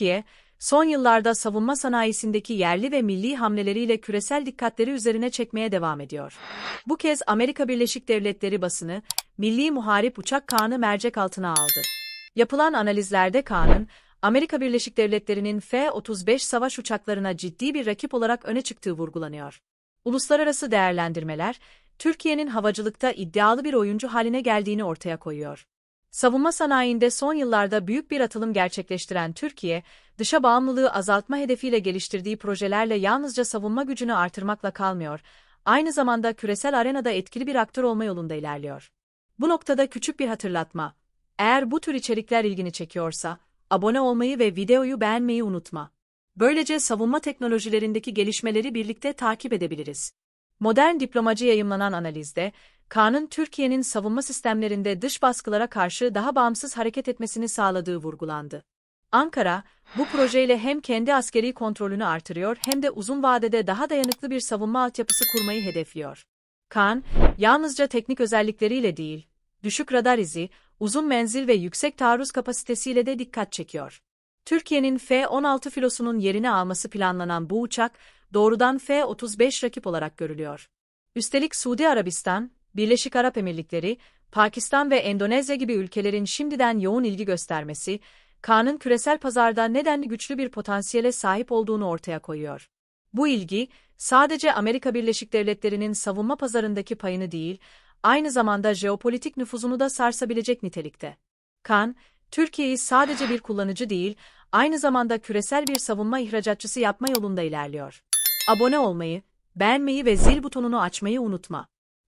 Türkiye, son yıllarda savunma sanayisindeki yerli ve milli hamleleriyle küresel dikkatleri üzerine çekmeye devam ediyor. Bu kez Amerika Birleşik Devletleri basını, Milli Muharip Uçak Kaan'ı mercek altına aldı. Yapılan analizlerde Kaan'ın, Amerika Birleşik Devletleri'nin F-35 savaş uçaklarına ciddi bir rakip olarak öne çıktığı vurgulanıyor. Uluslararası değerlendirmeler, Türkiye'nin havacılıkta iddialı bir oyuncu haline geldiğini ortaya koyuyor. Savunma sanayinde son yıllarda büyük bir atılım gerçekleştiren Türkiye, dışa bağımlılığı azaltma hedefiyle geliştirdiği projelerle yalnızca savunma gücünü artırmakla kalmıyor, aynı zamanda küresel arenada etkili bir aktör olma yolunda ilerliyor. Bu noktada küçük bir hatırlatma. Eğer bu tür içerikler ilgini çekiyorsa, abone olmayı ve videoyu beğenmeyi unutma. Böylece savunma teknolojilerindeki gelişmeleri birlikte takip edebiliriz. Modern Diplomacı yayımlanan analizde, Kaan'ın Türkiye'nin savunma sistemlerinde dış baskılara karşı daha bağımsız hareket etmesini sağladığı vurgulandı. Ankara, bu projeyle hem kendi askeri kontrolünü artırıyor hem de uzun vadede daha dayanıklı bir savunma altyapısı kurmayı hedefliyor. Kaan, yalnızca teknik özellikleriyle değil, düşük radar izi, uzun menzil ve yüksek taarruz kapasitesiyle de dikkat çekiyor. Türkiye'nin F-16 filosunun yerini alması planlanan bu uçak, doğrudan F-35 rakip olarak görülüyor. Üstelik Suudi Arabistan, Birleşik Arap Emirlikleri, Pakistan ve Endonezya gibi ülkelerin şimdiden yoğun ilgi göstermesi, Kaan'ın küresel pazarda nedenli güçlü bir potansiyele sahip olduğunu ortaya koyuyor. Bu ilgi, sadece Amerika Birleşik Devletleri'nin savunma pazarındaki payını değil, aynı zamanda jeopolitik nüfuzunu da sarsabilecek nitelikte. Kan, Türkiye'yi sadece bir kullanıcı değil, aynı zamanda küresel bir savunma ihracatçısı yapma yolunda ilerliyor. Abone olmayı, beğenmeyi ve zil butonunu açmayı unutma.